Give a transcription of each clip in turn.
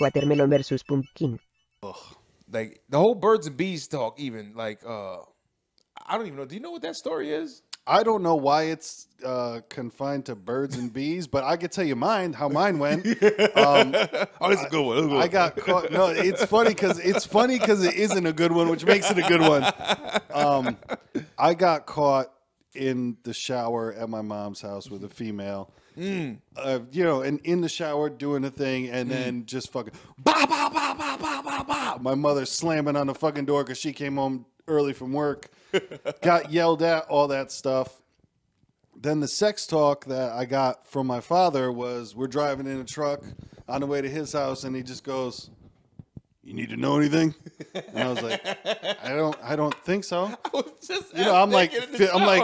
Watermelon versus pumpkin. Ugh. Like the whole birds and bees talk, even like uh I don't even know. Do you know what that story is? I don't know why it's uh, confined to birds and bees, but I could tell you mine how mine went. Um, oh, it's a good one. I, I got caught. No, it's funny because it's funny because it isn't a good one, which makes it a good one. Um, I got caught in the shower at my mom's house with a mm-hmm. female. Mm. Uh, you know, and in the shower doing a thing, and mm. then just fucking My mother slamming on the fucking door because she came home early from work, got yelled at, all that stuff. Then the sex talk that I got from my father was, "We're driving in a truck on the way to his house, and he just goes." you need to know anything? And I was like, I don't, I don't think so. I was just you know, I'm like, fi- I'm like,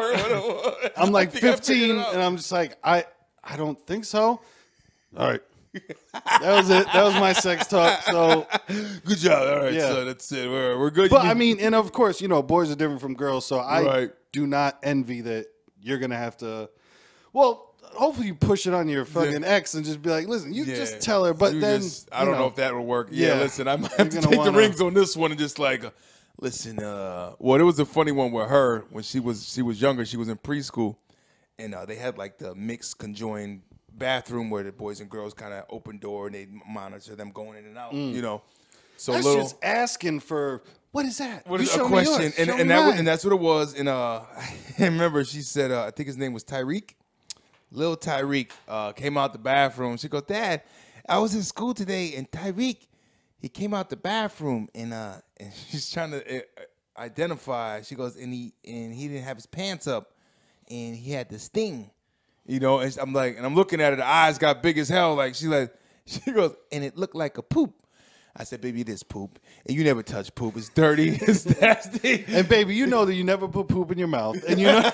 I'm like 15, and I'm just like, I, I don't think so. All right. that was it. That was my sex talk. So good job. All right, yeah. so that's it. We're, we're good. But I mean, and of course, you know, boys are different from girls. So I right. do not envy that you're gonna have to well, hopefully you push it on your fucking yeah. ex and just be like, listen, you yeah. just tell her. But you then just, I don't know. know. if that would work. Yeah, yeah listen, I might have to take wanna... the rings on this one and just like, listen. Uh, well, it was a funny one with her when she was she was younger. She was in preschool, and uh, they had like the mixed conjoined bathroom where the boys and girls kind of open door and they monitor them going in and out. Mm. You know, so That's little just asking for. What is that? What is a question? And, and that was, and that's what it was. And uh, I remember she said uh, I think his name was Tyreek little Tyreek uh, came out the bathroom. She goes, Dad, I was in school today, and Tyreek, he came out the bathroom, and uh, and she's trying to uh, uh, identify. She goes, and he and he didn't have his pants up, and he had this thing, you know. And I'm like, and I'm looking at her. The eyes got big as hell. Like she like she goes, and it looked like a poop. I said, baby, it is poop. And you never touch poop. It's dirty. It's nasty. And baby, you know that you never put poop in your mouth. And you know.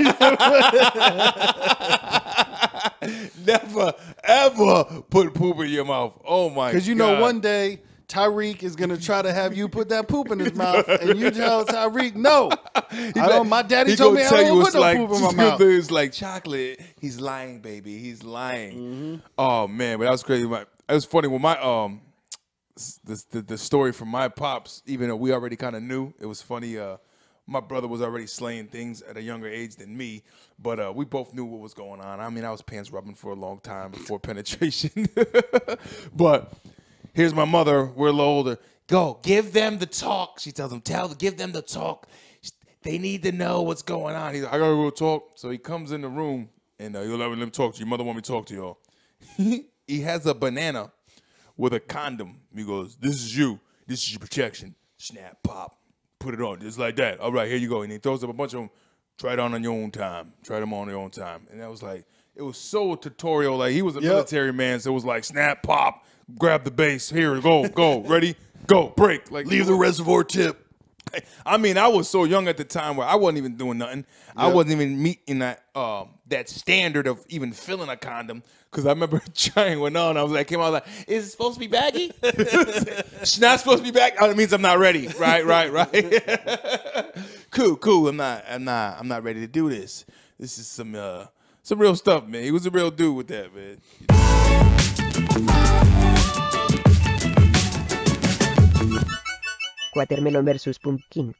never ever put poop in your mouth. Oh my! Because you God. know, one day Tyreek is gonna try to have you put that poop in his mouth, and you tell Tyreek, "No, I don't, my daddy told me I don't put no like, poop in my mouth." It's like chocolate. He's lying, baby. He's lying. Mm-hmm. Oh man, but that was crazy. My, it was funny when my um, the, the, the story from my pops. Even though we already kind of knew, it was funny. Uh, my brother was already slaying things at a younger age than me, but uh, we both knew what was going on. I mean, I was pants rubbing for a long time before penetration. but here's my mother. We're a little older. Go give them the talk. She tells him, tell, give them the talk. They need to know what's going on. He's like, I gotta go talk. So he comes in the room and uh, he'll let me talk to you. Mother want me to talk to y'all. he has a banana with a condom. He goes, this is you. This is your protection. Snap, pop put it on just like that. All right, here you go. And he throws up a bunch of them. Try it on on your own time. Try them on your own time. And that was like, it was so tutorial. Like he was a yep. military man, so it was like snap, pop, grab the base. Here, go, go, ready, go, break. Like leave the reservoir tip. I mean, I was so young at the time where I wasn't even doing nothing. Yep. I wasn't even meeting that uh, that standard of even filling a condom. Cause I remember trying one on. I was like, came out like, is it supposed to be baggy? it's not supposed to be baggy. Oh, it means I'm not ready. Right, right, right. cool, cool. I'm not, I'm not, I'm not ready to do this. This is some, uh, some real stuff, man. He was a real dude with that, man. Watermelon vs. Pumpkin